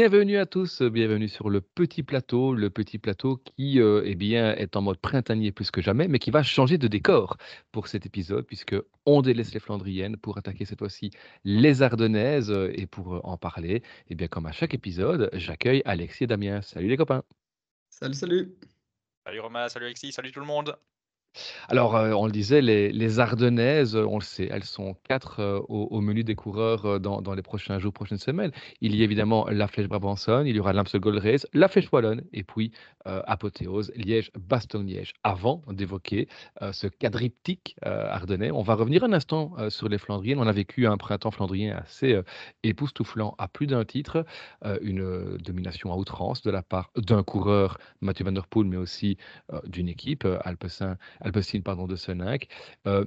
Bienvenue à tous, euh, bienvenue sur le petit plateau, le petit plateau qui est euh, eh bien, est en mode printanier plus que jamais, mais qui va changer de décor pour cet épisode, puisque on délaisse les Flandriennes pour attaquer cette fois-ci les Ardennaises. Euh, et pour en parler, eh bien, comme à chaque épisode, j'accueille Alexis et Damien. Salut les copains. Salut, salut. Salut Romain, salut Alexis, salut tout le monde. Alors, euh, on le disait, les, les, Ardennaises, euh, on le sait, elles sont quatre euh, au, menu des coureurs dans, les prochains jours, prochaines semaines. Il y a évidemment la Flèche Brabançonne, il y aura l'Amstel Gold Race, la Flèche Wallonne, et puis apothéose Liège-Bastogne-Liège. Avant d'évoquer ce quadriptyque ardennais, on va revenir un instant sur les Flandriennes. On a vécu un printemps flandrien assez époustouflant à plus d'un titre, une domination à outrance de la part d'un coureur, Mathieu Van Der Poel, mais aussi d'une équipe, Alpecin pardon, de ce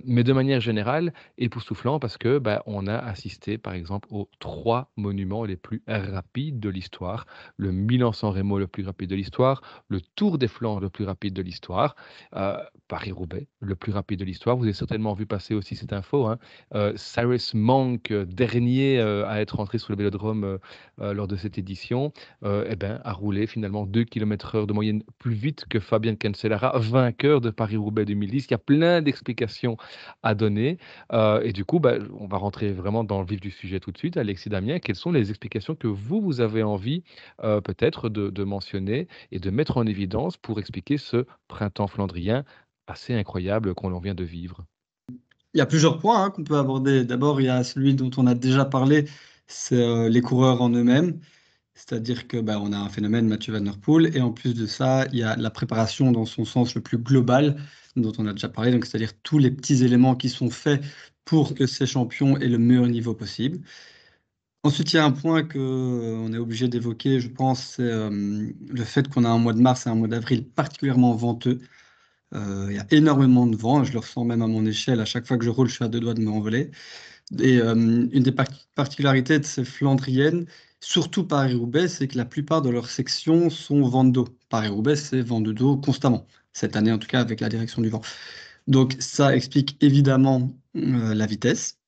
mais de manière générale, époustouflant parce que bah, on a assisté, par exemple, aux trois monuments les plus rapides de l'histoire le Milan-San Remo le plus rapide de l'histoire, le Tour des Flancs le plus rapide de l'histoire, euh, Paris-Roubaix le plus rapide de l'histoire. Vous avez certainement vu passer aussi cette info. Hein. Euh, Cyrus Monk, euh, dernier à être entré sur le vélodrome lors de cette édition, et eh ben, a roulé finalement 2 km heure de moyenne plus vite que Fabien Cancellara, vainqueur de Paris-Roubaix 2010, il y a plein d'explications à donner. Euh, et du coup, bah, on va rentrer vraiment dans le vif du sujet tout de suite. Alexis Damien, quelles sont les explications que vous, vous avez envie euh, peut-être de, mentionner et de mettre en évidence pour expliquer ce printemps flandrien assez incroyable qu'on vient de vivre il y a plusieurs points hein, qu'on peut aborder. D'abord, il y a celui dont on a déjà parlé, c'est euh, les coureurs en eux-mêmes. C'est-à-dire que bah, on a un phénomène Mathieu Van Der Poel, et en plus de ça, il y a la préparation dans son sens le plus global, dont on a déjà parlé, donc c'est-à-dire tous les petits éléments qui sont faits pour que ces champions aient le meilleur niveau possible. Ensuite, il y a un point qu'on euh, est obligé d'évoquer, je pense, c'est euh, le fait qu'on a un mois de mars et un mois d'avril particulièrement venteux. Euh, il y a énormément de vent, je le ressens même à mon échelle. À chaque fois que je roule, je suis à deux doigts de m'envoler. Et une des particularités de ces Flandriennes, surtout Paris-Roubaix, c'est que la plupart de leurs sections sont d'eau. Paris-Roubaix, c'est dos constamment, cette année en tout cas avec la direction du vent. Donc ça explique évidemment euh, la vitesse,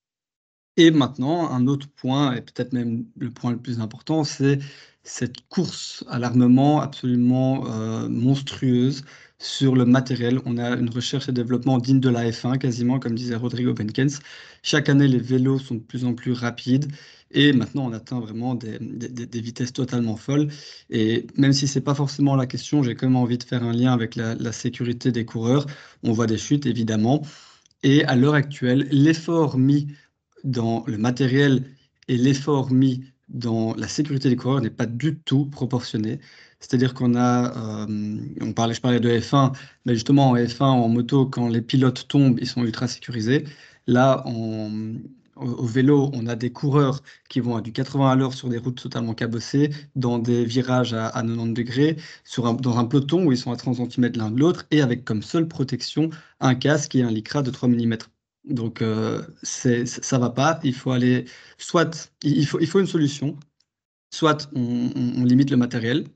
et maintenant, un autre point, et peut-être même le point le plus important, c'est cette course à l'armement absolument euh, monstrueuse sur le matériel. On a une recherche et développement digne de la F1, quasiment, comme disait Rodrigo Benkens. Chaque année, les vélos sont de plus en plus rapides. Et maintenant, on atteint vraiment des, des, vitesses totalement folles. Et même si ce n'est pas forcément la question, j'ai quand même envie de faire un lien avec la, la sécurité des coureurs. On voit des chutes, évidemment. Et à l'heure actuelle, l'effort mis dans le matériel et l'effort mis dans la sécurité des coureurs n'est pas du tout proportionné. C'est-à-dire qu'on a, euh, on parlait, je parlais de F1, mais justement en F1, en moto, quand les pilotes tombent, ils sont ultra sécurisés. Là, au, vélo, on a des coureurs qui vont à du 80 à l'heure sur des routes totalement cabossées, dans des virages à, 90 degrés, sur dans un peloton où ils sont à 30 cm l'un de l'autre, et avec comme seule protection un casque et un lycra de 3 mm donc, euh, ça ne va pas. Il faut aller. Soit, il faut, une solution. Soit, on, limite le matériel,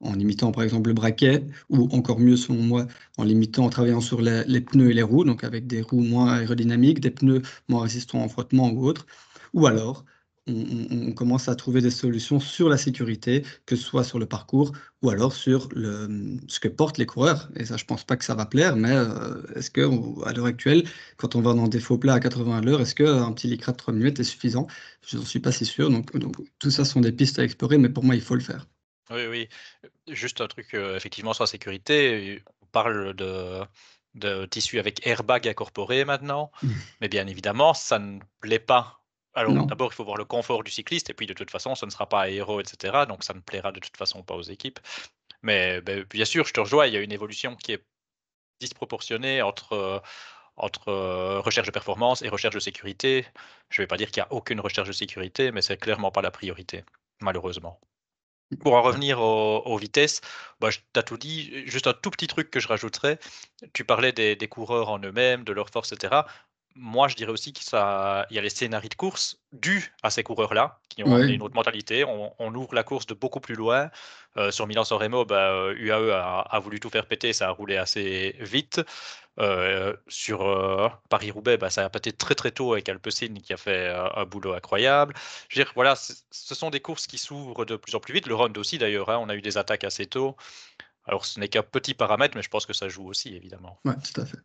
en limitant par exemple le braquet, ou encore mieux, selon moi, en limitant, en travaillant sur les, pneus et les roues, donc avec des roues moins aérodynamiques, des pneus moins résistants au frottement ou autre. Ou alors, on, commence à trouver des solutions sur la sécurité, que ce soit sur le parcours ou alors sur ce que portent les coureurs. Et ça, je ne pense pas que ça va plaire, mais euh, est-ce que à l'heure actuelle, quand on va dans des faux plats à 80 à l'heure, est-ce qu'un petit licra de 3 minutes est suffisant Je n'en suis pas si sûr. Donc, tout ça sont des pistes à explorer, mais pour moi, il faut le faire. Oui, oui. Juste un truc, euh, effectivement, sur la sécurité, on parle de de tissu avec airbag incorporé maintenant. Mais bien évidemment, ça ne plaît pas alors d'abord, il faut voir le confort du cycliste, et puis de toute façon, ce ne sera pas aéro, etc. Donc ça ne plaira de toute façon pas aux équipes. Mais ben, bien sûr, je te rejoins, il y a une évolution qui est disproportionnée entre, euh, entre euh, recherche de performance et recherche de sécurité. Je ne vais pas dire qu'il n'y a aucune recherche de sécurité, mais c'est clairement pas la priorité, malheureusement. Pour en revenir aux, vitesses, bah, je t'ai tout dit. Juste un tout petit truc que je rajouterais. Tu parlais des, des coureurs en eux-mêmes, de leur force, etc moi, je dirais aussi qu'il y a les scénarios de course dus à ces coureurs-là, qui ont une autre mentalité. On, ouvre la course de beaucoup plus loin. Euh, sur Milan-San bah, UAE euh, a, voulu tout faire péter, ça a roulé assez vite. Euh, sur Paris-Roubaix, bah, ça a pété très très tôt avec Alpecin qui a fait un boulot incroyable. Je veux dire, voilà, ce sont des courses qui s'ouvrent de plus en plus vite. Le Ronde aussi d'ailleurs, hein, on a eu des attaques assez tôt. Alors ce n'est qu'un petit paramètre, mais je pense que ça joue aussi évidemment. Oui, tout à fait.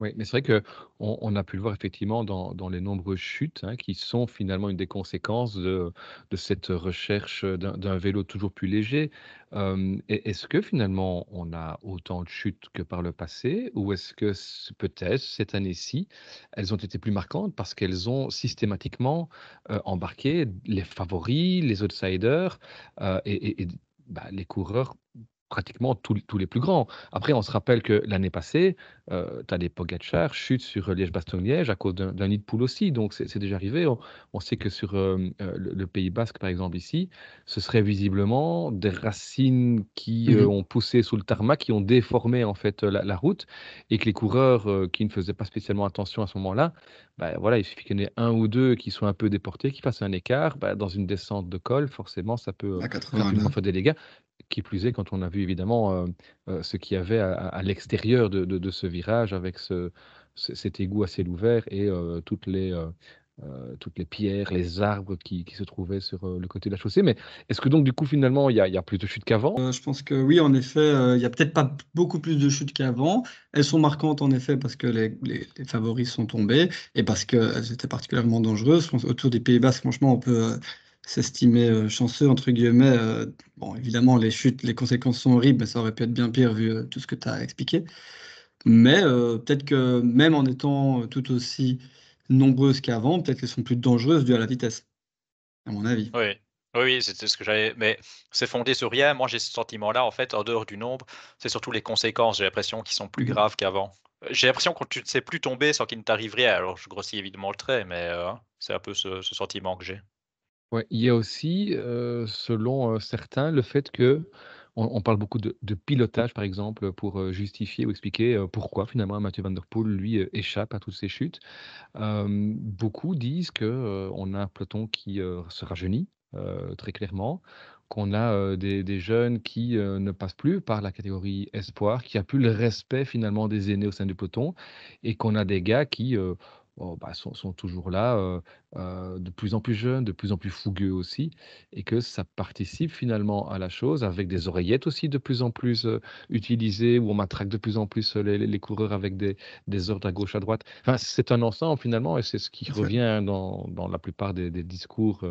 Oui, mais c'est vrai que on, a pu le voir effectivement dans, dans les nombreuses chutes hein, qui sont finalement une des conséquences de, de cette recherche d'un vélo toujours plus léger. est-ce que finalement on a autant de chutes que par le passé ou est-ce que peut-être cette année-ci, elles ont été plus marquantes parce qu'elles ont systématiquement embarqué les favoris, les outsiders et, bah, les coureurs pratiquement tous, les plus grands. Après, on se rappelle que l'année passée, euh, tu as des Pogacar, chute sur euh, Liège-Bastogne-Liège à cause d'un nid de poule aussi. Donc, c'est déjà arrivé. On, sait que sur euh, le, Pays Basque, par exemple, ici, ce serait visiblement des racines qui mmh ont poussé sous le tarmac, qui ont déformé en fait la, route et que les coureurs qui ne faisaient pas spécialement attention à ce moment-là, bah, voilà, il suffit qu'il y en ait un ou deux qui soient un peu déportés, qui fassent un écart. Bah, dans une descente de col, forcément, ça peut faire des dégâts qui plus est quand on a vu évidemment euh, euh, ce qu'il y avait à, l'extérieur de, ce virage avec ce, cet égout assez louvert et euh, toutes les... toutes les pierres, les arbres qui, se trouvaient sur le côté de la chaussée. Mais est-ce que donc, du coup, finalement, il y, a, plus de chutes qu'avant Je pense que oui, en effet, il n'y a peut-être pas beaucoup plus de chutes qu'avant. Elles sont marquantes, en effet, parce que les, favoris sont tombés et parce qu'elles étaient particulièrement dangereuses. Autour des Pays bas franchement, on peut s'estimer euh, chanceux, entre guillemets. Euh, bon, évidemment, les chutes, les conséquences sont horribles, mais ça aurait pu être bien pire vu euh, tout ce que tu as expliqué. Mais peut-être que même en étant tout aussi nombreuses qu'avant, peut-être qu'elles sont plus dangereuses dues à la vitesse, à mon avis. Oui, oui, c'était ce que j'avais. Mais c'est fondé sur rien. Moi, j'ai ce sentiment-là, en fait, en dehors du nombre, c'est surtout les conséquences, j'ai l'impression, qui sont plus mm-hmm. graves qu'avant. J'ai l'impression que tu ne sais plus tomber sans qu'il ne t'arrive rien. Alors, je grossis évidemment le trait, mais hein, c'est un peu ce sentiment que j'ai il y a aussi, selon, certains, le fait qu'on on parle beaucoup de pilotage, par exemple, pour, justifier ou expliquer, pourquoi finalement Mathieu Van Der Poel, lui, échappe à toutes ces chutes. beaucoup disent que, on a un peloton qui, se rajeunit, très clairement, qu'on a, des jeunes qui, ne passent plus par la catégorie espoir, qu'il a plus le respect finalement des aînés au sein du peloton et qu'on a des gars qui, Oh, bah, sont, toujours là, de plus en plus jeunes, de plus en plus fougueux aussi, et que ça participe finalement à la chose, avec des oreillettes aussi de plus en plus utilisées, où on matraque de plus en plus les, coureurs avec des, ordres à gauche, à droite. Enfin, c'est un ensemble finalement, et c'est ce qui revient dans, dans la plupart des, des discours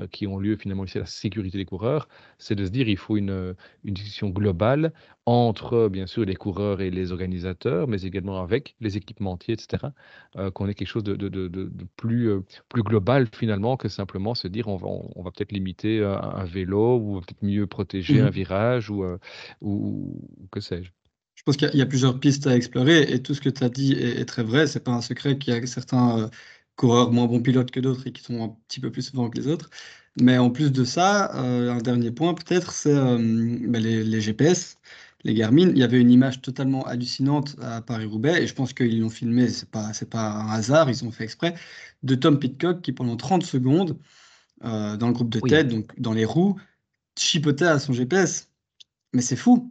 euh, qui ont lieu finalement ici la sécurité des coureurs, c'est de se dire il faut une, euh, une discussion globale entre bien sûr les coureurs et les organisateurs, mais également avec les équipementiers, etc., euh, qu'on ait quelque chose de, plus, plus global finalement que simplement se dire on va, on, va peut-être limiter un, vélo ou peut-être mieux protéger mmh un virage ou, ou, que sais-je. Je pense qu'il y, a plusieurs pistes à explorer et tout ce que tu as dit est, est très vrai. Ce n'est pas un secret qu'il y a certains coureurs moins bons pilotes que d'autres et qui sont un petit peu plus souvent que les autres. Mais en plus de ça, euh, un dernier point peut-être, c'est euh, bah, les, GPS, les Garmin. Il y avait une image totalement hallucinante à Paris-Roubaix, et je pense qu'ils l'ont filmé, c'est pas, c'est pas un hasard, ils ont fait exprès, de Tom Pitcock qui pendant 30 secondes, euh, dans le groupe de tête, donc dans les roues, chipotait à son GPS. Mais c'est fou.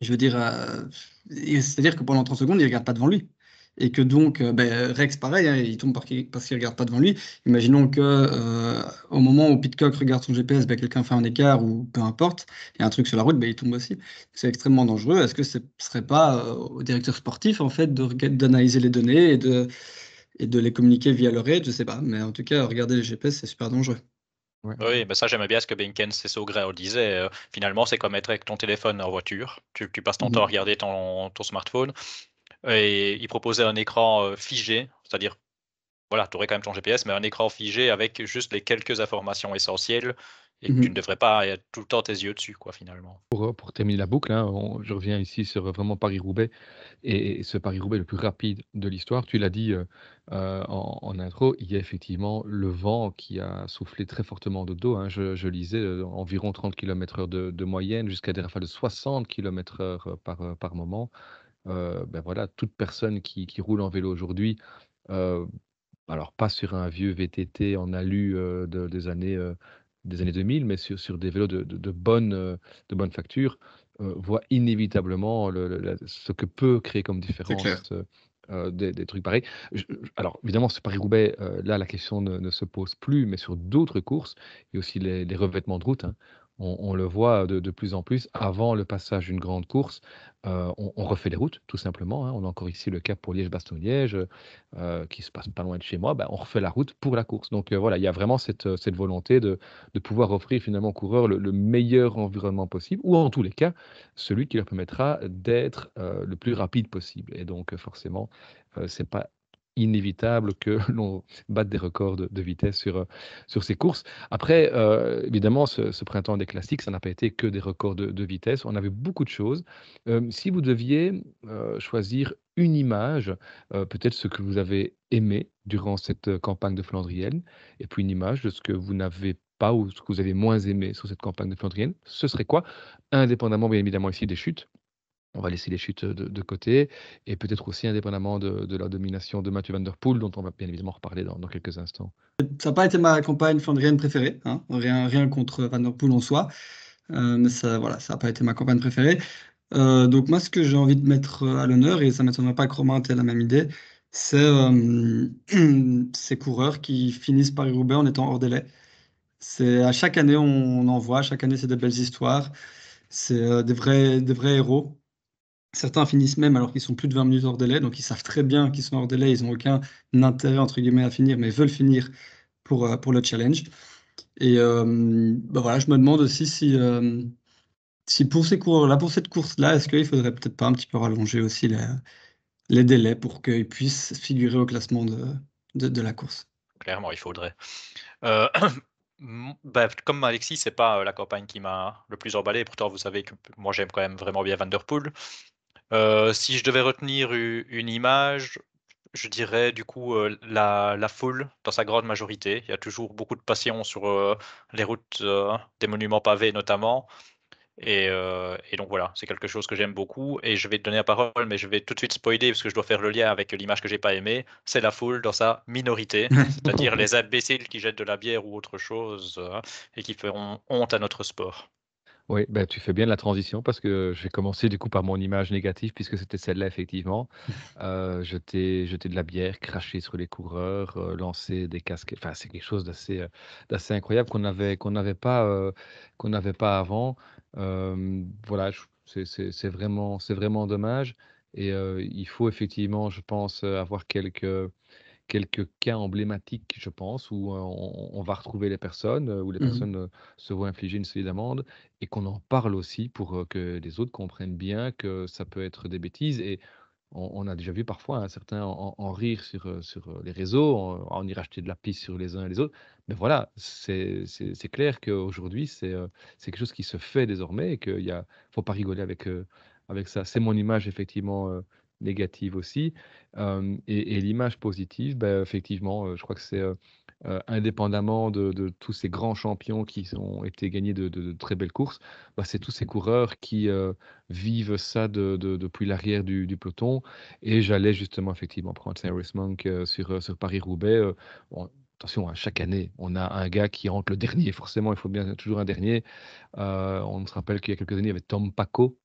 Je veux dire, c'est-à-dire que pendant 30 secondes, il ne regarde pas devant lui et que donc euh, ben, Rex, pareil, hein, il tombe parce qu'il ne regarde pas devant lui. Imaginons que euh, au moment où Pitcock regarde son GPS, ben, quelqu'un fait un écart ou peu importe, il y a un truc sur la route, ben, il tombe aussi. C'est extrêmement dangereux. Est-ce que ce ne serait pas euh, au directeur sportif en fait d'analyser les données et de, de les communiquer via leur aide Je ne sais pas, mais en tout cas, regarder les GPS, c'est super dangereux. Oui, ça j'aimais bien ce que Benkens et Saugrel disaient. finalement, c'est comme être avec ton téléphone en voiture. Tu, passes ton mm. temps à regarder ton, ton, smartphone. Et il proposait un écran euh, figé, c'est-à-dire, voilà, tu aurais quand même ton GPS, mais un écran figé avec juste les quelques informations essentielles et tu mhm. ne devrais pas avoir tout le temps tes yeux dessus, quoi, finalement. Pour, euh, pour terminer la boucle, hein, je reviens ici sur euh, vraiment Paris-Roubaix et, ce Paris-Roubaix le plus rapide de l'histoire. Tu l'as dit en, intro, il y a effectivement le vent qui a soufflé très fortement de dos. Hein. je, lisais environ 30 km/h de, moyenne jusqu'à des rafales de 60 km/h par moment. Euh, ben voilà, toute personne qui, qui roule en vélo aujourd'hui, euh, alors pas sur un vieux VTT en alu euh, des années des années 2000, mais sur, sur des vélos de, de, bonne, de bonne facture, voit inévitablement le, ce que peut créer comme différence des, trucs pareils. alors, évidemment, sur Paris-Roubaix, là, la question ne, se pose plus, mais sur d'autres courses, il y a aussi les, revêtements de route. Hein, on, le voit de, plus en plus, avant le passage d'une grande course, euh, on, refait les routes, tout simplement. Hein. On a encore ici le cas pour Liège-Bastogne-Liège, euh, qui se passe pas loin de chez moi, bah, on refait la route pour la course. Donc euh, voilà, il y a vraiment cette, volonté de, pouvoir offrir finalement aux coureurs le, le, meilleur environnement possible, ou en tous les cas, celui qui leur permettra d'être le plus rapide possible. Et donc forcément, c'est pas inévitable que l'on batte des records de, vitesse sur, euh, sur ces courses. Après, euh, évidemment, ce, ce, printemps des classiques, ça n'a pas été que des records de, vitesse. On avait beaucoup de choses. Euh, si vous deviez choisir une image, peut-être ce que vous avez aimé durant cette campagne de Flandrienne, et puis une image de ce que vous n'avez pas ou ce que vous avez moins aimé sur cette campagne de Flandrienne, ce serait quoi Indépendamment, bien évidemment, ici des chutes on va laisser les chutes de, côté, et peut-être aussi indépendamment de, la domination de Mathieu Van Der Poel, dont on va bien évidemment reparler dans, quelques instants. Euh, ça n'a pas été ma campagne rien préférée, hein, rien, rien, contre Van Der Poel en soi, euh, mais ça voilà, ça n'a pas été ma campagne préférée. Euh, donc moi, ce que j'ai envie de mettre à l'honneur, et ça ne m'étonnerait pas que Romain ait la même idée, c'est ces coureurs qui finissent Paris-Roubaix en étant hors délai. C'est à chaque année, on, en voit, chaque année, c'est des belles histoires, c'est des, vrais, des vrais héros. Certains finissent même alors qu'ils sont plus de 20 minutes hors délai, donc ils savent très bien qu'ils sont hors délai, ils n'ont aucun intérêt entre guillemets à finir, mais veulent finir pour, euh, pour le challenge. Et euh, bah voilà, je me demande aussi si, euh, si pour ces là pour cette course-là, est-ce qu'il ne faudrait peut-être pas un petit peu rallonger aussi les, délais pour qu'ils puissent figurer au classement de, la course Clairement, il faudrait. Bah, comme Alexis, c'est pas la campagne qui m'a le plus emballé. Pourtant, vous savez que moi, j'aime quand même vraiment bien Vanderpool. Euh, si je devais retenir une image, je dirais du coup euh, la, foule dans sa grande majorité. Il y a toujours beaucoup de passion sur euh, les routes des monuments pavés notamment. Et, donc voilà, c'est quelque chose que j'aime beaucoup. Et je vais te donner la parole, mais je vais tout de suite spoiler parce que je dois faire le lien avec l'image que j'ai pas aimée. C'est la foule dans sa minorité, c'est-à-dire les imbéciles qui jettent de la bière ou autre chose et qui feront honte à notre sport. Oui, ben, tu fais bien la transition parce que j'ai commencé du coup par mon image négative puisque c'était celle-là effectivement. Euh, jeter, de la bière, cracher sur les coureurs, euh, lancer des casques. Enfin, c'est quelque chose d'assez, euh, d'assez incroyable qu'on avait, qu'on n'avait pas, euh, qu'on pas avant. voilà, c'est, vraiment, c'est vraiment dommage. Et il faut effectivement, je pense, avoir quelques quelques cas emblématiques, je pense, où on, va retrouver les personnes, où les mmh personnes se voient infliger une solide amende et qu'on en parle aussi pour que les autres comprennent bien que ça peut être des bêtises. Et on, a déjà vu parfois un hein, certains en, rire sur, sur les réseaux, en, y racheter de la pisse sur les uns et les autres. Mais voilà, c'est clair qu'aujourd'hui, c'est quelque chose qui se fait désormais et qu'il ne faut pas rigoler avec, avec ça. C'est mon image, effectivement, négative aussi. et, l'image positive, bah, effectivement, je crois que c'est indépendamment de, tous ces grands champions qui ont été gagnés de, très belles courses, bah, c'est tous ces mmh. coureurs qui vivent ça depuis l'arrière du, peloton. Et j'allais justement effectivement prendre Cyrus Monk sur, Paris-Roubaix. attention, hein, chaque année, on a un gars qui rentre le dernier. Forcément, il faut bien toujours un dernier. on se rappelle qu'il y a quelques années, il y avait Tom Paco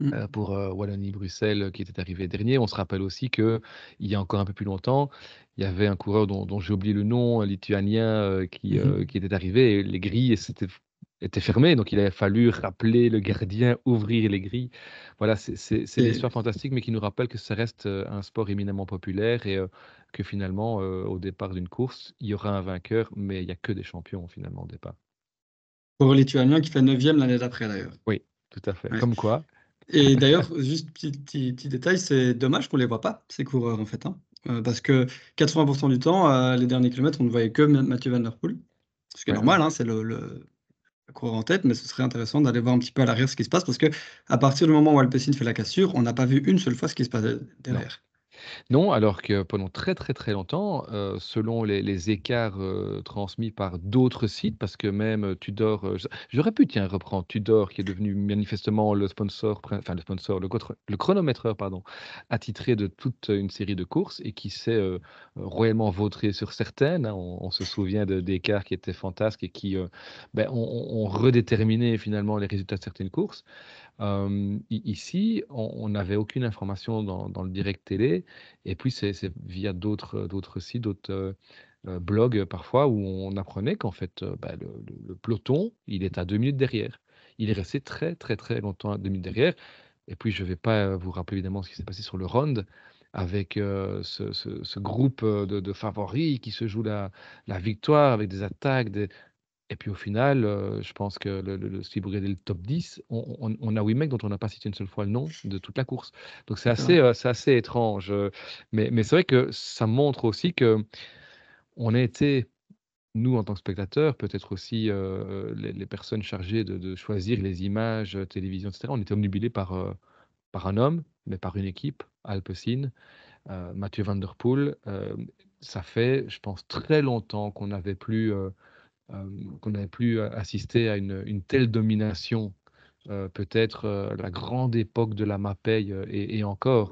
Mmh. pour Wallonie-Bruxelles qui était arrivé dernier. On se rappelle aussi qu'il y a encore un peu plus longtemps, il y avait un coureur dont, j'ai oublié le nom, un lituanien, qui, mmh qui était arrivé et les grilles étaient fermées, donc il a fallu rappeler le gardien, ouvrir les grilles. Voilà, c'est une histoire fantastique, mais qui nous rappelle que ça reste un sport éminemment populaire et que finalement, au départ d'une course, il y aura un vainqueur, mais il n'y a que des champions finalement au départ. Pour Lituanien qui fait 9e l'année d'après d'ailleurs. Oui, tout à fait. Comme quoi, et d'ailleurs, juste petit, petit, détail, c'est dommage qu'on ne les voit pas, ces coureurs, en fait. Hein. Euh, parce que 80% du temps, euh, les derniers kilomètres, on ne voyait que Mathieu Van Der Poel. Ce qui est normal, hein, c'est le, le, coureur en tête, mais ce serait intéressant d'aller voir un petit peu à l'arrière ce qui se passe, parce que à partir du moment où Alpecin fait la cassure, on n'a pas vu une seule fois ce qui se passe derrière. Non, alors que pendant très très très longtemps, euh, selon les, écarts euh, transmis par d'autres sites, parce que même euh, Tudor, j'aurais pu tiens reprendre Tudor qui est devenu manifestement le sponsor, le sponsor, le, chronométreur pardon, attitré de toute une série de courses et qui s'est royalement vautré sur certaines. Hein. on, se souvient d'écarts qui étaient fantasques et qui ben, ont redéterminé finalement les résultats de certaines courses ici, on n'avait aucune information dans, le direct télé, et puis c'est via d'autres sites, d'autres blogs parfois, où on apprenait qu'en fait, bah, le, peloton, il est à deux minutes derrière. Il est resté très, très, très longtemps à deux minutes derrière. Et puis, je ne vais pas vous rappeler évidemment ce qui s'est passé sur le round avec ce, groupe de, favoris qui se joue la, la victoire, avec des attaques, des, et puis au final, euh, je pense que le, le, le, si vous regardez le top 10, on, a 8 mecs dont on n'a pas cité une seule fois le nom de toute la course. Donc c'est assez, euh, c'est assez étrange. Euh, mais, mais c'est vrai que ça montre aussi que on a été, nous en tant que spectateurs, peut-être aussi les, personnes chargées de, choisir les images, télévision, etc., on était omnubilés par, par un homme, mais par une équipe, Alpesine, Mathieu Van Der Poel. ça fait, je pense, très longtemps qu'on n'avait plus euh, qu'on n'avait plus euh, assisté à une, telle domination. Euh, peut-être la grande époque de la Mapeille et, encore.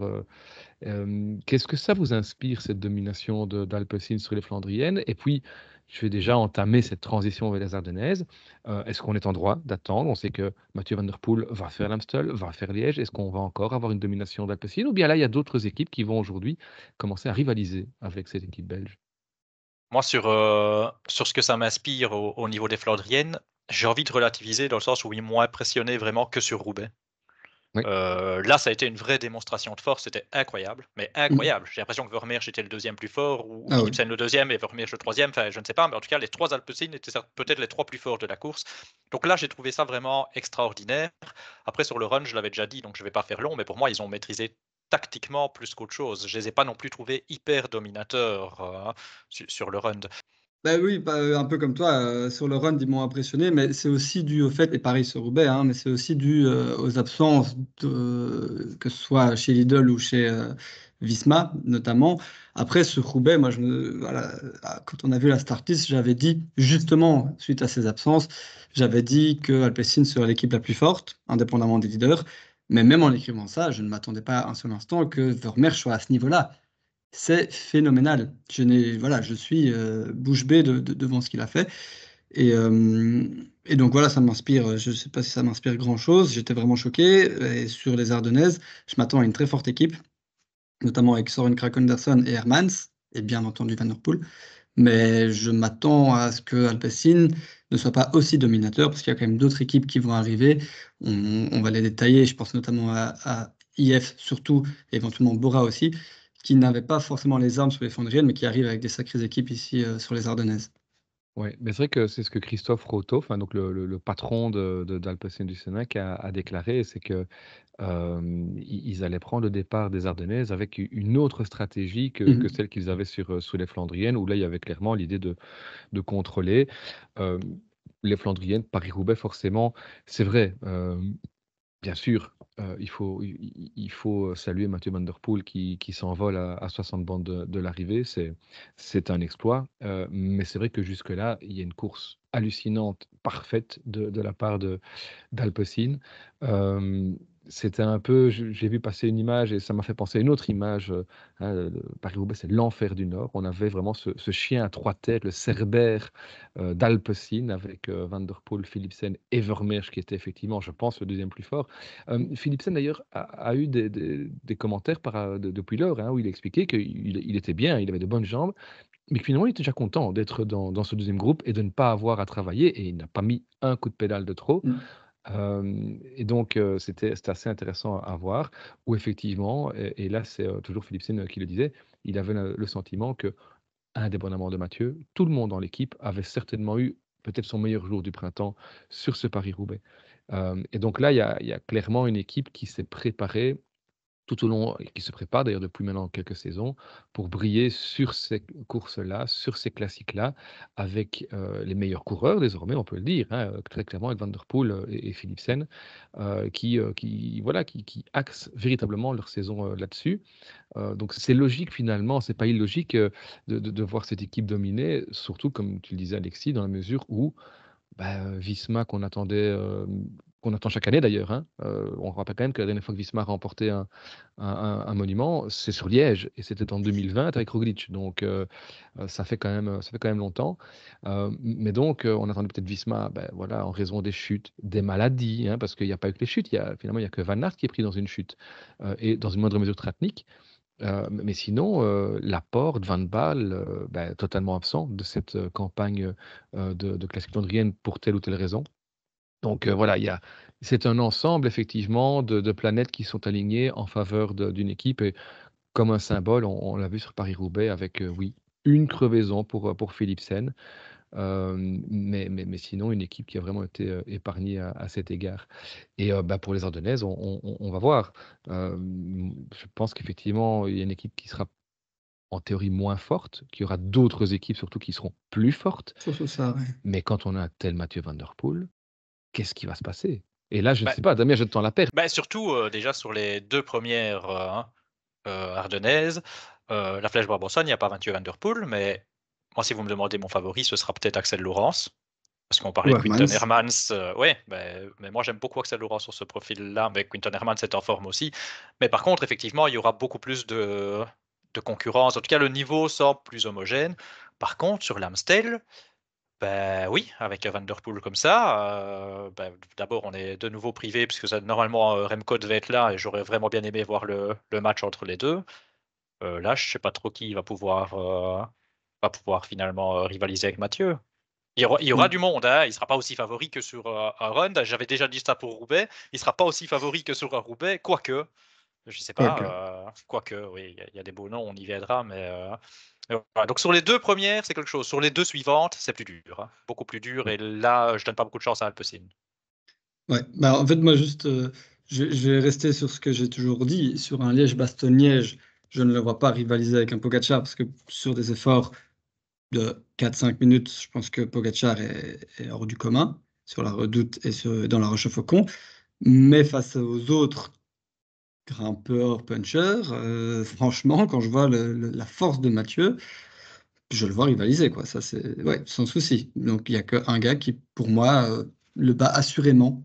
Qu'est-ce que ça vous inspire, cette domination d'Alpecin sur les Flandriennes Et puis, je vais déjà entamer cette transition vers les Ardennaises. Est-ce qu'on est en droit d'attendre On sait que Mathieu Van Der Poel va faire l'Amstel, va faire Liège. Est-ce qu'on va encore avoir une domination d'Alpecin Ou bien là, il y a d'autres équipes qui vont aujourd'hui commencer à rivaliser avec cette équipe belge moi, sur, euh, sur ce que ça m'inspire au, niveau des Flandriennes, j'ai envie de relativiser dans le sens où ils m'ont impressionné vraiment que sur Roubaix. Euh, là, ça a été une vraie démonstration de force, c'était incroyable, mais incroyable. Mm. J'ai l'impression que Vermeer, était le deuxième plus fort, ou ah, le deuxième et Vermeer le troisième, enfin, je ne sais pas, mais en tout cas, les trois Alpecines étaient peut-être les trois plus forts de la course. Donc là, j'ai trouvé ça vraiment extraordinaire. Après, sur le run, je l'avais déjà dit, donc je ne vais pas faire long, mais pour moi, ils ont maîtrisé tactiquement plus qu'autre chose. Je ne les ai pas non plus trouvés hyper dominateurs hein, sur, le run. Ben oui, euh, un peu comme toi, euh, sur le run, ils m'ont impressionné, mais c'est aussi dû au fait, et pareil sur Roubaix, hein, mais c'est aussi dû euh, aux absences, de, que ce soit chez Lidl ou chez Visma notamment. Après, sur Roubaix, moi, je voilà, quand on a vu la startis, j'avais dit, justement, suite à ces absences, j'avais dit que Alpecin serait l'équipe la plus forte, indépendamment des leaders, mais même en écrivant ça, je ne m'attendais pas un seul instant que Vermeer soit à ce niveau-là. C'est phénoménal. Je, voilà, je suis euh, bouche bée devant ce qu'il a fait. Et, euh, donc voilà, ça m'inspire. Euh, je ne sais pas si ça m'inspire grand-chose. J'étais vraiment choqué. Et sur les Ardennaises, je m'attends à une très forte équipe, notamment avec Soren Krakenderson et Hermans, et bien entendu Van Der Poel mais je m'attends à ce que Alpecin ne soit pas aussi dominateur, parce qu'il y a quand même d'autres équipes qui vont arriver. On, va les détailler, je pense notamment à, IF surtout, et éventuellement Bora aussi, qui n'avait pas forcément les armes sur les fonderies, mais qui arrive avec des sacrées équipes ici euh, sur les Ardennaises. Oui, mais c'est vrai que c'est ce que Christophe Roto, enfin, donc le, patron de, de, du Sénac, a, a déclaré, c'est que ils allaient prendre le départ des Ardennaises avec une autre stratégie que, mmh celle qu'ils avaient sur, euh, sur, les Flandriennes, où là, il y avait clairement l'idée de, de contrôler. les Flandriennes, Paris-Roubaix, forcément, c'est vrai bien sûr, euh, il, faut, saluer Mathieu Van qui, s'envole à, 60 bandes de, l'arrivée. C'est un exploit. Euh, mais c'est vrai que jusque-là, il y a une course hallucinante, parfaite de, la part d'Alpecin. Euh, c'était un peu, j'ai vu passer une image et ça m'a fait penser à une autre image. Euh, hein, Paris-Roubaix, c'est l'enfer du Nord. On avait vraiment ce, chien à trois têtes, le Cerbère euh, avec euh, Van der Poel, Philipsen et qui était effectivement, je pense, le deuxième plus fort. Euh, Philipsen, d'ailleurs, a, eu des, commentaires depuis lors hein, où il expliquait qu'il était bien, il avait de bonnes jambes, mais finalement, il était déjà content d'être dans, ce deuxième groupe et de ne pas avoir à travailler, et il n'a pas mis un coup de pédale de trop. Mmh et donc, c'était assez intéressant à, voir, où effectivement, et, là, c'est toujours Philippe Sine qui le disait, il avait le, sentiment que, indépendamment de Mathieu, tout le monde dans l'équipe avait certainement eu peut-être son meilleur jour du printemps sur ce Paris-Roubaix. et donc là, il y, a clairement une équipe qui s'est préparée tout au long, qui se prépare d'ailleurs depuis maintenant quelques saisons, pour briller sur ces courses-là, sur ces classiques-là, avec euh, les meilleurs coureurs désormais, on peut le dire, hein, euh, très clairement avec Van euh, et, Philipsen, qui, qui, voilà, qui, axent véritablement leur saison là-dessus. donc c'est logique finalement, c'est pas illogique de, voir cette équipe dominer, surtout comme tu le disais Alexis, dans la mesure où... Bah, Visma qu'on attendait on attend chaque année d'ailleurs. Hein. Euh, on rappelle quand même que la dernière fois que Wismar a remporté un, monument, c'est sur Liège, et c'était en 2020 avec Roglic. Donc euh, euh, ça, fait quand même, ça fait quand même longtemps. mais donc on attendait peut-être Wismar ben voilà, en raison des chutes, des maladies, hein, parce qu'il n'y a pas eu que les chutes. finalement, il n'y a que Van Aert qui est pris dans une chute, et dans une moindre mesure Tratnik. mais sinon, l'apport de Van Baal, ben, totalement absent de cette campagne de, de classique londrienne pour telle ou telle raison. Donc voilà, c'est un ensemble effectivement de, planètes qui sont alignées en faveur d'une équipe et comme un symbole, on, l'a vu sur Paris-Roubaix avec oui une crevaison pour pour Sen, mais, mais, sinon une équipe qui a vraiment été épargnée à, cet égard. Et bah, pour les Ardennaises, on, va voir. je pense qu'effectivement il y a une équipe qui sera en théorie moins forte, qu'il y aura d'autres équipes surtout qui seront plus fortes. Ça, Mais quand on a tel Mathieu Van Der Poel, qu'est-ce qui va se passer Et là, je ne bah sais pas, Damien, je te tends la paire. Bah surtout, euh, déjà sur les deux premières euh, hein, euh, ardennaises, la Flèche Brabanson, il n'y a pas 28 Vanderpool, mais moi, si vous me demandez mon favori, ce sera peut-être Axel Laurence. Parce qu'on parlait de Quinton Hermans, mais, moi j'aime beaucoup Axel Laurent sur ce profil-là, mais Quinton Hermans est en forme aussi. Mais par contre, effectivement, il y aura beaucoup plus de, de concurrence. En tout cas, le niveau semble plus homogène. Par contre, sur l'Amstel, ben oui, avec Vanderpool comme ça, euh, ben, d'abord on est de nouveau privé puisque que normalement euh, Remco devait être là et j'aurais vraiment bien aimé voir le, match entre les deux. Euh, là, je sais pas trop qui va pouvoir, pouvoir finalement rivaliser avec Mathieu. Il y aura, du monde, hein. il sera pas aussi favori que sur Arund. J'avais déjà dit ça pour Roubaix, il sera pas aussi favori que sur Roubaix, quoique. Je sais pas, quoique, oui, il y, y, a des beaux noms, on y viendra, mais donc sur les deux premières, c'est quelque chose. Sur les deux suivantes, c'est plus dur, hein. beaucoup plus dur. Et là, je donne pas beaucoup de chance à Alpecin. Ouais, bah, en fait, moi, juste, euh, je, vais rester sur ce que j'ai toujours dit. Sur un Liège-Bastogne-Liège, je ne le vois pas rivaliser avec un Pogacar parce que sur des efforts de 4-5 minutes, je pense que Pogacar est, hors du commun sur la redoute et dans la roche au faucon. Mais face aux autres grimpeur, puncher, euh, franchement, quand je vois la force de Mathieu, je le vois rivaliser, quoi. Ça, c'est ouais, sans souci. Donc, il n'y a qu'un gars qui, pour moi, euh, le bat assurément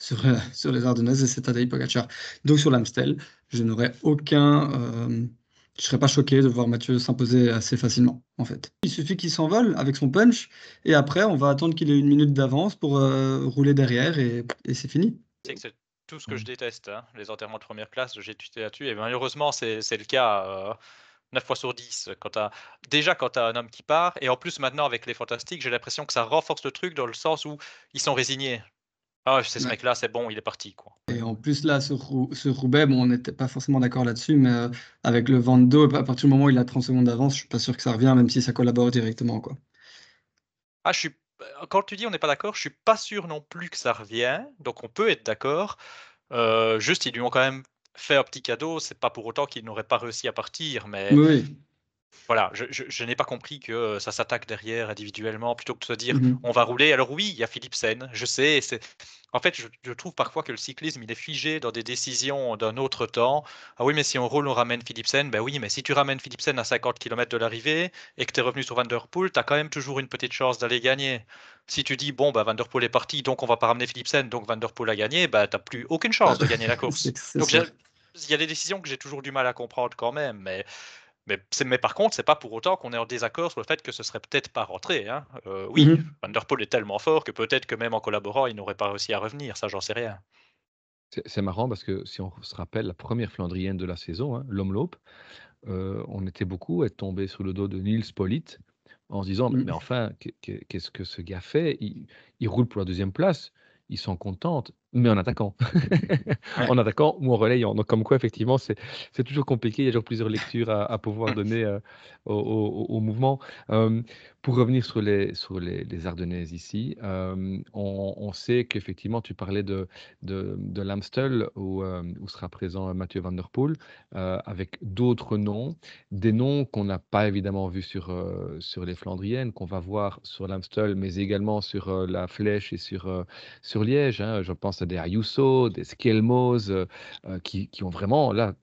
euh, sur, les Ardennes et c'est Tadej Pogacar. Donc, sur l'Amstel, je n'aurais aucun. Je je serais pas choqué de voir Mathieu s'imposer assez facilement, en fait. Il suffit qu'il s'envole avec son punch et après, on va attendre qu'il ait une minute d'avance pour rouler derrière et, et c'est fini tout ce que mm. je déteste, hein, les enterrements de première classe, j'ai tuté là-dessus, et malheureusement, c'est, le cas 9 euh, fois sur 10. Quand as, déjà, quand tu as un homme qui part, et en plus, maintenant, avec les fantastiques, j'ai l'impression que ça renforce le truc dans le sens où ils sont résignés. Ah, c'est ce mec-là, c'est bon, il est parti. Quoi. Et en plus, là, ce bon, on n'était pas forcément d'accord là-dessus, mais euh, avec le vent dos, à partir du moment où il a 30 secondes d'avance, je suis pas sûr que ça revient, même si ça collabore directement. Quoi. Ah, je suis bah, quand tu dis on n'est pas d'accord, je suis pas sûr non plus que ça revient. Donc on peut être d'accord. Euh, juste, ils lui ont quand même fait un petit cadeau. C'est pas pour autant qu'ils n'auraient pas réussi à partir, mais oui voilà, je, n'ai pas compris que euh, ça s'attaque derrière individuellement plutôt que de se dire mhm. on va rouler. Alors oui, il y a Philippe je sais. C'est... En fait, je, trouve parfois que le cyclisme, il est figé dans des décisions d'un autre temps. Ah oui, mais si on roule, on ramène Philippe Ben oui, mais si tu ramènes Philippe à 50 km de l'arrivée et que tu es revenu sur Vanderpool, tu as quand même toujours une petite chance d'aller gagner. Si tu dis, bon, ben Vanderpool est parti, donc on va pas ramener Philippe donc Vanderpool a gagné, ben, tu n'as plus aucune chance de ah, gagner la course. donc il y a des décisions que j'ai toujours du mal à comprendre quand même. mais mais, mais, par contre, c'est pas pour autant qu'on est en désaccord sur le fait que ce serait peut-être pas rentré. Hein. Euh, oui, mm est tellement fort que peut-être que même en collaborant, il n'aurait pas réussi à revenir. Ça, j'en sais rien. C'est marrant parce que si on se rappelle la première Flandrienne de la saison, hein, euh, on était beaucoup à être tombé sur le dos de Niels Polit en se disant mmh. mais, enfin, qu'est-ce que ce gars fait il, roule pour la deuxième place, ils s'en contents mais en attaquant. En attaquant ou en relayant. Donc, comme quoi, effectivement, c'est toujours compliqué. Il y a toujours plusieurs lectures à, pouvoir donner euh, au, mouvement. Pour revenir sur les, sur les, les Ardennaises ici, euh, on, on, sait qu'effectivement, tu parlais de, de, de l'Amstel où, euh, où, sera présent Mathieu Van Der Poel euh, avec d'autres noms, des noms qu'on n'a pas évidemment vus sur, sur les Flandriennes, qu'on va voir sur l'Amstel, mais également sur la Flèche et sur, sur Liège. Hein. Je pense à des Ayuso, des Skelmos, qui, qui, ont vraiment là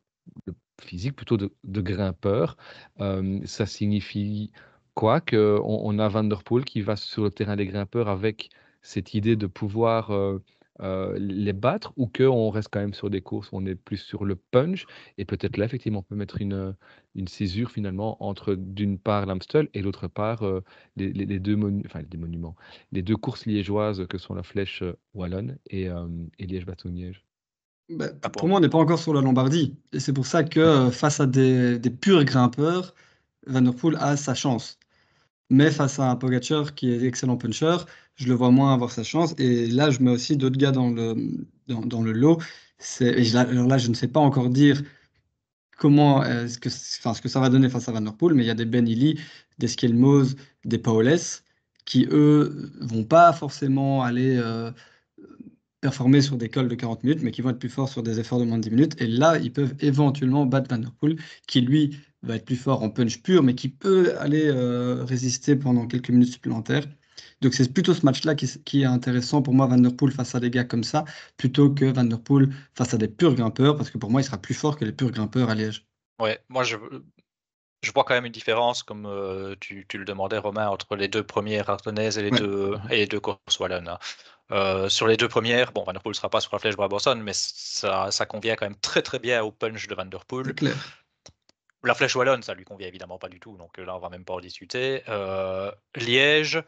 le physique plutôt de, grimpeur. ça signifie Quoi on, a Van qui va sur le terrain des grimpeurs avec cette idée de pouvoir euh, euh, les battre ou qu'on reste quand même sur des courses on est plus sur le punch. Et peut-être là, effectivement, on peut mettre une, euh, césure finalement entre d'une part l'Amstel et l'autre part les, deux monuments, les deux courses liégeoises que sont la flèche wallonne et, et Liège-Bastogne-Liège. Bah, ah pour moi, on n'est pas encore sur la Lombardie. Et c'est pour ça que face à des, purs grimpeurs, Van a sa chance. Mais face à un Pogacar qui est excellent puncher, je le vois moins avoir sa chance. Et là, je mets aussi d'autres gars dans le, dans, le lot. c'est alors là, je ne sais pas encore dire comment ce que, enfin, ce que ça va donner face à Van Der Poel, mais il y a des Ben Illy, des Skelmos, des Paoles, qui eux vont pas forcément aller. Euh, performer sur des cols de 40 minutes, mais qui vont être plus forts sur des efforts de moins de 10 minutes. Et là, ils peuvent éventuellement battre Van Der Poel qui lui va être plus fort en punch pur, mais qui peut aller euh, résister pendant quelques minutes supplémentaires. Donc c'est plutôt ce match-là qui, qui, est intéressant pour moi, Van Der Poel face à des gars comme ça, plutôt que Van Der Poel face à des purs grimpeurs, parce que pour moi, il sera plus fort que les purs grimpeurs à Liège. Ouais, moi je, je vois quand même une différence, comme euh, tu, le demandais, Romain, entre les deux premières Ardennes et les, deux, et euh, sur les deux premières, bon, Van ne sera pas sur la flèche Brabanson, mais ça, convient quand même très très bien au punch de Vanderpool. La flèche wallonne, ça lui convient évidemment pas du tout, donc euh, là on va même pas en discuter. Euh, Liège,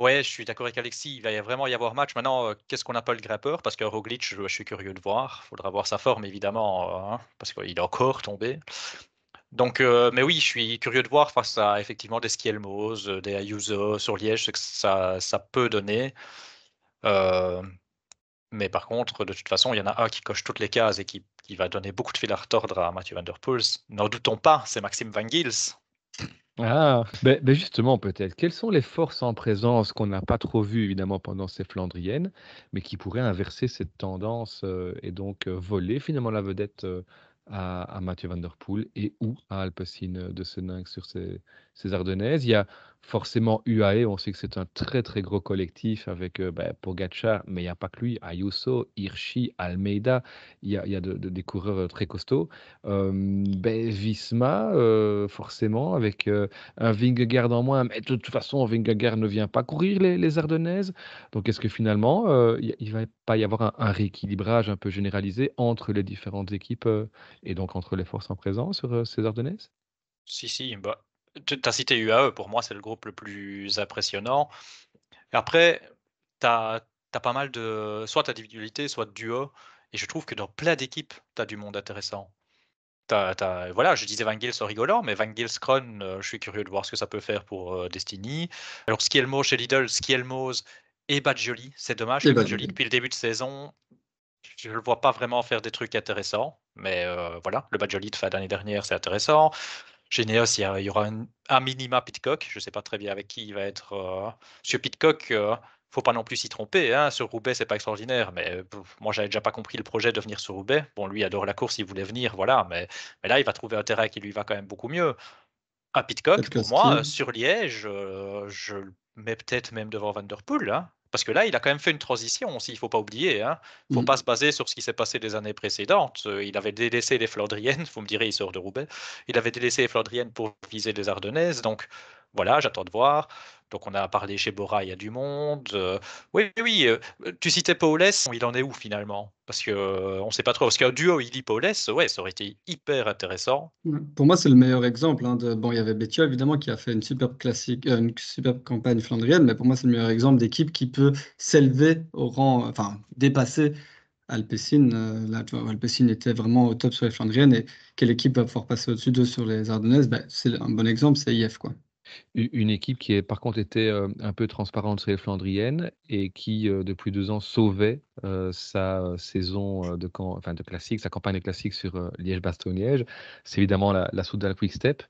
ouais, je suis d'accord avec Alexis, il va vraiment y avoir match. Maintenant, qu'est-ce qu'on appelle grimpeur Parce que Roglic, je, suis curieux de voir, faudra voir sa forme évidemment, hein, parce qu'il est encore tombé. Donc, mais oui, je suis curieux de voir face à effectivement des Skielmos, des Ayuso sur Liège, ce que ça, ça peut donner. Euh, mais par contre, de toute façon, il y en a un qui coche toutes les cases et qui, va donner beaucoup de fil à retordre à Mathieu Van Der Poels. N'en doutons pas, c'est Maxime Van Gils. Ah, ben, ben, justement, peut-être. Quelles sont les forces en présence qu'on n'a pas trop vues, évidemment, pendant ces Flandriennes, mais qui pourraient inverser cette tendance euh, et donc euh, voler finalement la vedette à, Mathieu Van Der Poel et ou à Alpecin euh, de Seninck sur ces, ces, Ardennaises. Il y a forcément UAE, on sait que c'est un très très gros collectif avec euh, bah, Pogacar, mais il n'y a pas que lui, Ayuso, Hirschi, Almeida, il y a, il y a de, des coureurs euh, très costauds. Euh, ben, Visma, forcément, avec un Vingegaard en moins, mais de toute façon, Vingegaard ne vient pas courir les, les Ardennaises. Donc est-ce que finalement, il ne va pas y avoir un, un, rééquilibrage un peu généralisé entre les différentes équipes et donc entre les forces en présence sur euh, ces Ardennaises Si, si. Bah, tu as cité UAE, pour moi, c'est le groupe le plus impressionnant. Après, tu as, pas mal de. soit individualité, soit duo. Et je trouve que dans plein d'équipes, tu as du monde intéressant. voilà, je disais Van Gils en rigolant, mais Van Gils Kron, euh, je suis curieux de voir ce que ça peut faire pour euh, Destiny. Alors, Skielmo chez Lidl, Skielmos et Badjoli, c'est dommage. Badjoli, depuis le début de saison, je ne le vois pas vraiment faire des trucs intéressants. Mais euh, voilà, le badge lead fin d'année dernière, c'est intéressant. Chez Neos, il y, aura un, minima Pitcock. Je ne sais pas très bien avec qui il va être. Sur Monsieur Pitcock, euh, faut pas non plus s'y tromper. Hein. Sur Roubaix, c'est pas extraordinaire. Mais moi, moi, j'avais déjà pas compris le projet de venir sur Roubaix. Bon, lui adore la course, il voulait venir, voilà. Mais, mais là, il va trouver un terrain qui lui va quand même beaucoup mieux. À Pitcock, pour moi, sur Liège, euh, je le mets peut-être même devant Vanderpool hein. Parce que là, il a quand même fait une transition aussi, il ne faut pas oublier. Il hein. ne faut mmh. pas se baser sur ce qui s'est passé les années précédentes. Euh, il avait délaissé les Flandriennes, vous me direz, il sort de Roubaix. Il avait délaissé les Flandriennes pour viser les Ardennaises. Donc, voilà, j'attends de voir. Donc on a parlé chez Bora, il y a du monde. Euh, oui, oui, euh, tu citais Paulès, il en est où finalement Parce que euh, on ne sait pas trop. Parce qu'un duo, il dit Paulès, ouais, ça aurait été hyper intéressant. Pour moi, c'est le meilleur exemple. Hein, de... Bon, il y avait Bettia évidemment qui a fait une superbe classique, une superbe campagne flandrienne, mais pour moi, c'est le meilleur exemple d'équipe qui peut s'élever au rang, enfin dépasser. Alpecin, là, tu vois, Alpecin était vraiment au top sur les Flandriennes et quelle équipe va pouvoir passer au-dessus d'eux sur les Ardennaises, ben, c'est un bon exemple, c'est IF quoi. Une équipe qui est par contre était un peu transparente, sur les Flandriennes, et qui depuis deux ans sauvait sa saison de, camp- de classique, sa campagne de classique sur Liège-Bastogne-Liège. C'est évidemment la, Soudal Quick Step.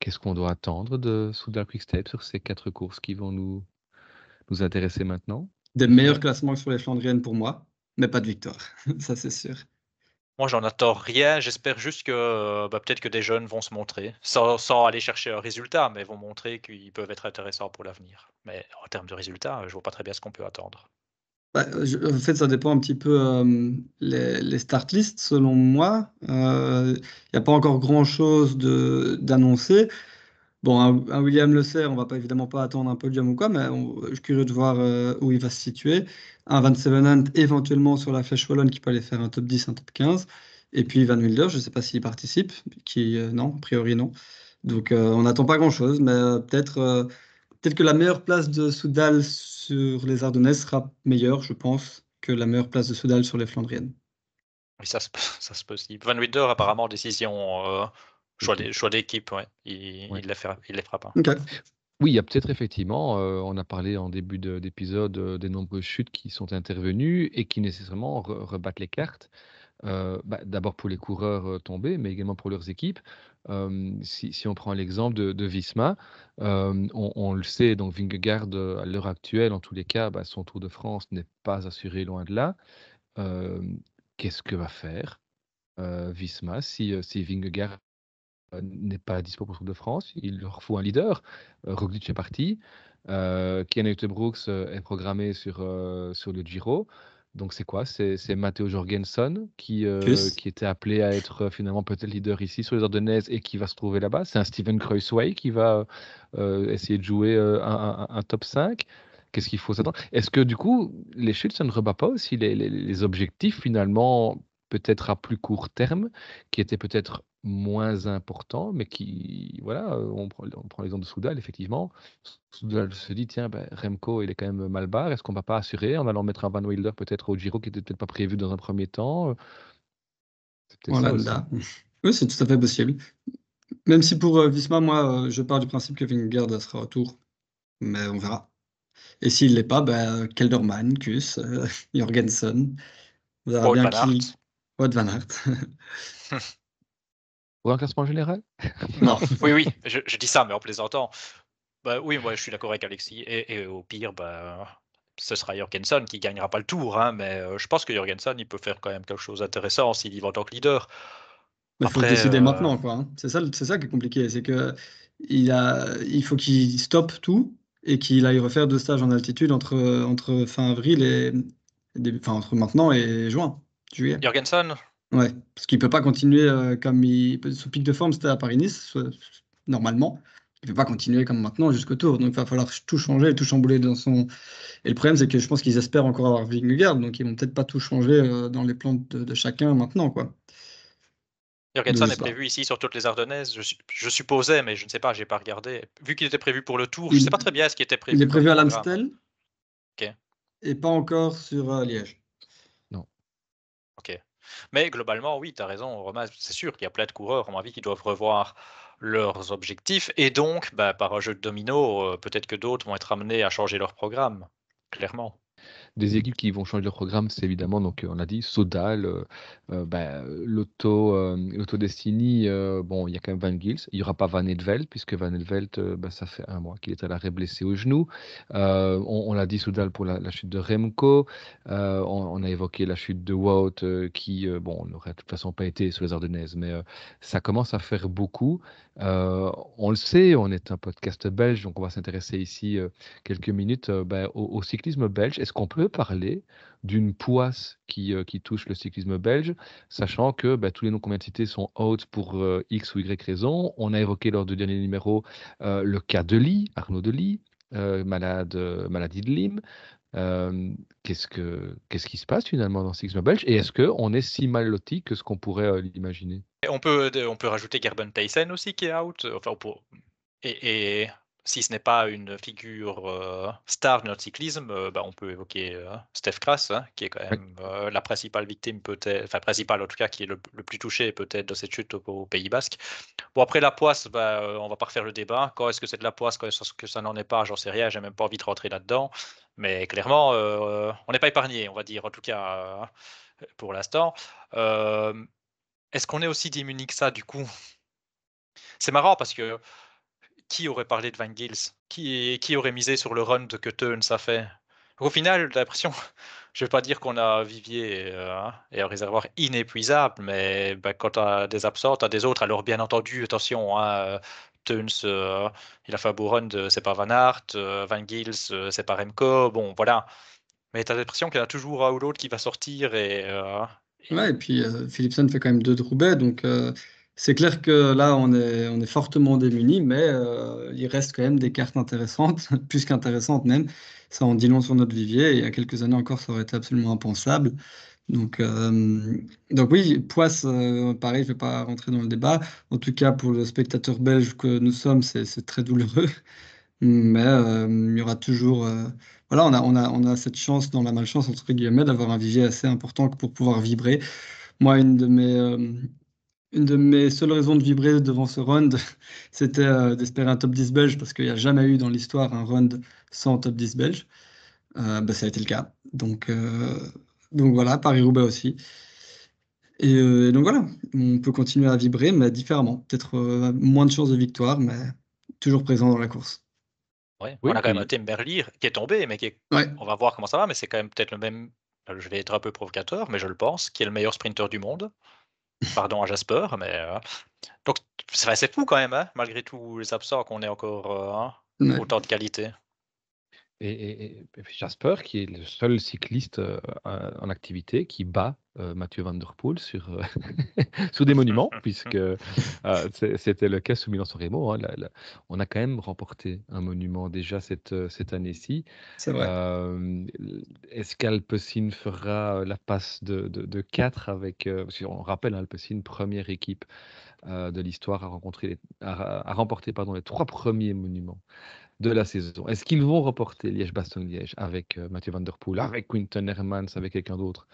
Qu'est-ce qu'on doit attendre de Soudal Quick Step sur ces quatre courses qui vont nous, nous intéresser maintenant Des meilleurs classements sur les Flandriennes pour moi, mais pas de victoire, ça c'est sûr. Moi, j'en attends rien. J'espère juste que euh, bah, peut-être que des jeunes vont se montrer, sans, aller chercher un résultat, mais vont montrer qu'ils peuvent être intéressants pour l'avenir. Mais en termes de résultats, je ne vois pas très bien ce qu'on peut attendre. Bah, en fait, ça dépend un petit peu euh, les, start lists, selon moi. Il euh, n'y a pas encore grand-chose d'annoncé. Bon, un, William Le sait, on va évidemment pas attendre un podium ou quoi, mais je suis curieux de voir euh, où il va se situer. Un Van Sevenant éventuellement sur la flèche wallonne qui peut aller faire un top 10, un top 15. Et puis Van Wilder, je ne sais pas s'il participe, qui euh, non, a priori non. Donc euh, on n'attend pas grand-chose, mais peut-être peut que la meilleure place de Soudal sur les Ardennes sera meilleure, je pense, que la meilleure place de Soudal sur les Flandriennes. Oui, ça, ça se si Van Wilder, apparemment, décision Choix d'équipe, ouais. Il, les fera, pas Oui, il y a peut-être effectivement, euh, on a parlé en début d'épisode euh, des nombreuses chutes qui sont intervenues et qui nécessairement rebattent les cartes. Euh, bah, d'abord pour les coureurs tombés, mais également pour leurs équipes. Si, on prend l'exemple de, Visma, on, le sait, donc Vingegaard, à l'heure actuelle, en tous les cas, bah, son Tour de France n'est pas assuré loin de là. Qu'est-ce que va faire Visma si, si Vingegaard euh, n'est pas dispo pour le Tour de France. Il leur faut un leader. Euh, Roglic est parti. Euh, Brooks euh, est programmé sur, sur le Giro. Donc c'est quoi C'est Matteo Jorgensen qui, qui était appelé à être finalement peut-être leader ici sur les Ardennaises et qui va se trouver là-bas. C'est un Steven Kreuzway qui va essayer de jouer un, top 5. Qu'est-ce qu'il faut s'attendre Est-ce que du coup, les chutes, ça ne rebat pas aussi les objectifs finalement peut-être à plus court terme, qui était peut-être moins important, mais qui, voilà, euh, on prend, prend l'exemple de Soudal, effectivement. Soudal se dit, tiens, ben, Remco, il est quand même mal barre, est-ce qu'on va pas assurer en allant mettre un Van Wilder peut-être au Giro qui n'était peut-être pas prévu dans un premier temps Voilà, euh? oh ça, oui, c'est tout à fait possible. Même si pour Visma, euh, moi, je pars du principe que Vingegaard sera retour, mais on verra. Et s'il ne l'est pas, ben, Kelderman, Kuss, Jorgensen, bien Van Aert. Ou un classement général Non, oui, oui, je, dis ça, mais en plaisantant. Bah, oui, moi je suis d'accord avec Alexis. Et, au pire, bah, ce sera Jorgensen qui gagnera pas le tour. Hein, mais euh, je pense que Jorgensen, il peut faire quand même quelque chose d'intéressant s'il y va en tant que leader. Il faut décider euh, maintenant, quoi. Hein. C'est ça, c'est ça qui est compliqué. C'est que il, a, il faut qu'il stoppe tout et qu'il aille refaire deux stages en altitude entre, entre fin avril et, enfin, entre maintenant et juin juillet. Jorgensen Ouais, parce qu'il ne peut pas continuer euh, comme il. Son pic de forme, c'était à Paris-Nice, normalement. Il ne peut pas continuer comme maintenant jusqu'au tour. Donc, il va falloir tout changer, tout chambouler dans son. Et le problème, c'est que je pense qu'ils espèrent encore avoir Vingegaard. Donc, ils ne vont peut-être pas tout changer euh, dans les plans de, chacun maintenant. quoi. Jorgensen est prévu ici sur toutes les Ardennaises. Je, supposais, mais je ne sais pas, j'ai pas regardé. Vu qu'il était prévu pour le tour, je ne sais pas très bien ce qui était prévu. Il est prévu à l'Amstel. Okay. Et pas encore sur euh, Liège. Ok. Mais globalement, oui, tu as raison, Romain, c'est sûr qu'il y a plein de coureurs, à mon avis, qui doivent revoir leurs objectifs. Et donc, bah, par un jeu de domino, euh, peut-être que d'autres vont être amenés à changer leur programme, clairement. Des équipes qui vont changer leur programme, c'est évidemment, donc euh, on l'a dit, Sodal, euh, euh, ben, l'auto, Destiny, bon, il y a quand même Van Gils. Il n'y aura pas Van Edveld, puisque Van Edveld, bah, ça fait un mois qu'il est à l'arrêt blessé au genou. on, on l'a dit, Sodal pour la, chute de Remco. On, a évoqué la chute de Wout, qui, bon, n'aurait de toute façon pas été sous les Ardennaises, mais ça commence à faire beaucoup. on le sait, on est un podcast belge, donc on va s'intéresser ici quelques minutes ben, au, au, cyclisme belge. Est-ce qu'on peut parler d'une poisse euh, qui, touche le cyclisme belge, sachant que bah, tous les noms qu'on vient de citer sont out pour euh, X ou Y raison. On a évoqué lors du dernier numéro euh, le cas de Lee, Arnaud de Lee malade, maladie de Lyme. qu'est-ce, que, qui se passe finalement dans le cyclisme belge et est-ce qu'on est si mal loti que ce qu'on pourrait l'imaginer on peut, on peut rajouter Gerben Tyson aussi qui est out, enfin, pour... et si ce n'est pas une figure euh, star de notre cyclisme, euh, bah, on peut évoquer euh, Steph Kras, hein, qui est quand même la principale victime, peut-être, enfin principale en tout cas, qui est le, plus touché peut-être de cette chute au, Pays Basque. Bon, après la poisse, bah, on va pas refaire le débat. Quand est-ce que c'est de la poisse, quand est-ce que ça n'en est pas, j'en sais rien, j'ai même pas envie de rentrer là-dedans. Mais clairement, on n'est pas épargné, on va dire, en tout cas pour l'instant. est-ce qu'on est aussi démuni que ça du coup C'est marrant parce que qui aurait parlé de Van Gils qui, qui aurait misé sur le run que Teun a fait Au final, j'ai l'impression, je ne vais pas dire qu'on a vivier euh, hein, et un réservoir inépuisable, mais ben, quand tu as des absents, tu as des autres. Alors, bien entendu, attention, hein, euh, euh, il a fait un beau run, c'est pas Van Aert, Van Gils, c'est pas Remco, bon voilà. Mais tu as l'impression qu'il y a toujours un ou l'autre qui va sortir et. et... Ouais, et puis Philipson fait quand même deux de donc c'est clair que là, on est, on est fortement démunis, mais euh, il reste quand même des cartes intéressantes, plus qu'intéressantes même. Ça en dit long sur notre vivier. il y a quelques années encore, ça aurait été absolument impensable. Donc, euh, donc oui, Poisse, euh, pareil, je ne vais pas rentrer dans le débat. En tout cas, pour le spectateur belge que nous sommes, c'est très douloureux. Mais il y aura toujours. voilà, on a, on, a, on a cette chance dans la malchance, entre guillemets, d'avoir un vivier assez important pour pouvoir vibrer. Moi, une de mes une de mes seules raisons de vibrer devant ce round, c'était euh, d'espérer un top 10 belge, parce qu'il n'y a jamais eu dans l'histoire un round sans top 10 belge. Euh, bah, ça a été le cas. Donc, euh, voilà, Paris-Roubaix aussi. Et, donc voilà, on peut continuer à vibrer, mais différemment. Peut-être moins de chances de victoire, mais toujours présent dans la course. on a quand même un Tim qui est tombé, mais on va voir comment ça va, mais c'est quand même peut-être le même, je vais être un peu provocateur, mais je le pense, qui est le meilleur sprinter du monde. Pardon à Jasper, mais. Euh, donc, c'est fou quand même, hein, malgré tous les absents, qu'on ait encore euh, hein, autant de qualité. Et, Jasper, qui est le seul cycliste en activité qui bat Mathieu Van Der Poel sur, sous des monuments, puisque ah, c'était le cas sous Milan-San hein, on a quand même remporté un monument déjà cette, cette année-ci. C'est vrai. Est-ce fera la passe de, de, 4 avec. si on rappelle, hein, Alpecin, première équipe de l'histoire à, remporter pardon, les trois premiers monuments de la saison. Est-ce qu'ils vont reporter Liège-Bastogne-Liège avec euh, Mathieu Van Der Poel, avec Quinton Hermans, avec quelqu'un d'autre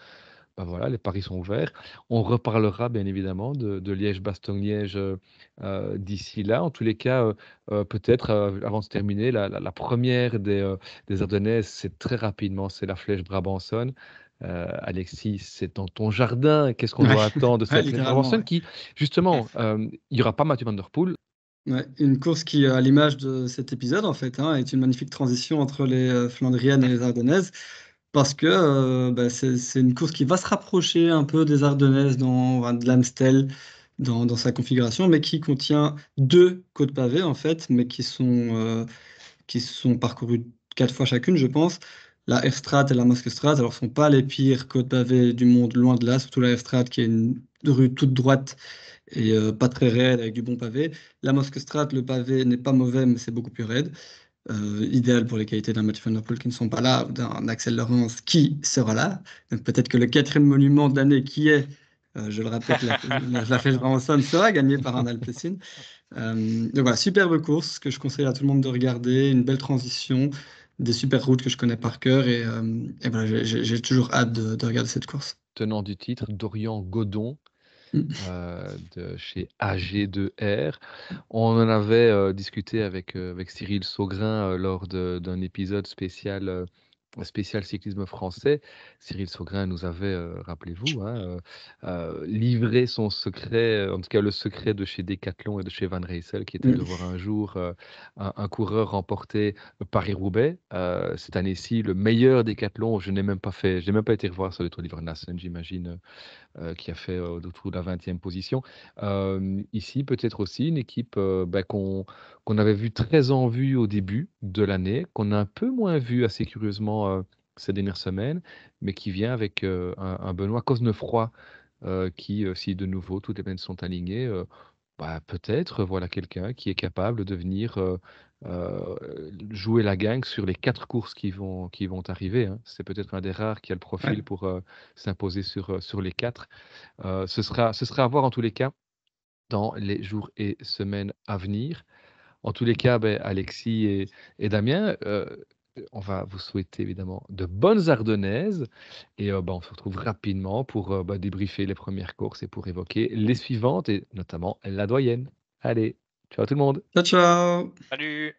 ben voilà, les paris sont ouverts. On reparlera bien évidemment de, Liège-Bastogne-Liège euh, euh, d'ici là. En tous les cas, peut-être avant de terminer, la, première des, des c'est très rapidement, c'est la flèche Brabanson. Alexis, c'est dans ton jardin. Qu'est-ce qu'on doit attendre de cette flèche Brabanson qui, justement, il n'y aura pas Mathieu Van Poel une course qui, à l'image de cet épisode, en fait, hein, est une magnifique transition entre les euh, Flandriennes et les Ardennaises, parce que euh, bah, c'est une course qui va se rapprocher un peu des Ardennaises, dans, de l'Amstel, dans, sa configuration, mais qui contient deux côtes pavées, en fait, mais qui sont, euh, qui sont parcourues quatre fois chacune, je pense la f et la Mosque Strat, alors sont pas les pires côtes pavées du monde, loin de là, surtout la f qui est une rue toute droite et euh, pas très raide avec du bon pavé. La Mosque Strat, le pavé n'est pas mauvais, mais c'est beaucoup plus raide. Euh, idéal pour les qualités d'un Mathieu Van Der Poel qui ne sont pas là, d'un Axel Laurence qui sera là. Peut-être que le quatrième monument de l'année qui est, euh, je le répète, la, la, la sera gagné par un Alpecin. donc voilà, superbe course que je conseille à tout le monde de regarder, une belle transition des super routes que je connais par cœur. Et, euh, voilà, j'ai toujours hâte de, regarder cette course. Tenant du titre, Dorian Godon, mm. euh, de chez AG2R. On en avait euh, discuté avec, avec Cyril Saugrin lors d'un épisode spécial spécial cyclisme français, Cyril Saugrin nous avait, euh, rappelez-vous, hein, euh, euh, livré son secret, en tout cas le secret de chez Decathlon et de chez Van Reysel, qui était de mmh. voir un jour un, coureur remporter Paris-Roubaix. cette année-ci, le meilleur Decathlon, je n'ai même pas fait, je même pas été revoir sur le Tour nation, j'imagine, euh, qui a fait euh, autour de la 20e position. Euh, ici, peut-être aussi une équipe bah, qu'on avait vue très en vue au début de l'année, qu'on a un peu moins vue assez curieusement ces dernières semaines, mais qui vient avec un, Benoît Cosnefroy, qui, si de nouveau toutes les peines sont alignées, bah, peut-être voilà quelqu'un qui est capable de venir euh, jouer la gang sur les quatre courses qui vont, qui vont arriver. Hein. C'est peut-être un des rares qui a le profil pour euh, s'imposer sur, euh, sur les quatre. ce, sera, ce sera à voir en tous les cas dans les jours et semaines à venir. En tous les cas, ben, Alexis et, et Damien, on va vous souhaiter évidemment de bonnes Ardennaises et ben, on se retrouve rapidement pour ben, débriefer les premières courses et pour évoquer les suivantes et notamment la doyenne. Allez, Ciao tout le monde. Ciao, ciao. Salut.